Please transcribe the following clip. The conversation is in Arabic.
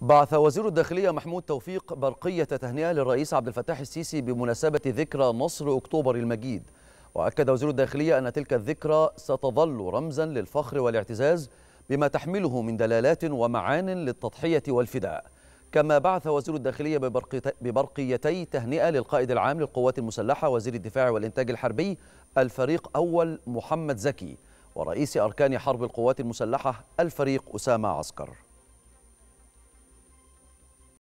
بعث وزير الداخلية محمود توفيق برقية تهنئة للرئيس عبد الفتاح السيسي بمناسبة ذكرى نصر أكتوبر المجيد وأكد وزير الداخلية أن تلك الذكرى ستظل رمزا للفخر والاعتزاز بما تحمله من دلالات ومعان للتضحية والفداء كما بعث وزير الداخلية ببرقيتي تهنئة للقائد العام للقوات المسلحة وزير الدفاع والإنتاج الحربي الفريق أول محمد زكي ورئيس أركان حرب القوات المسلحة الفريق أسامة عسكر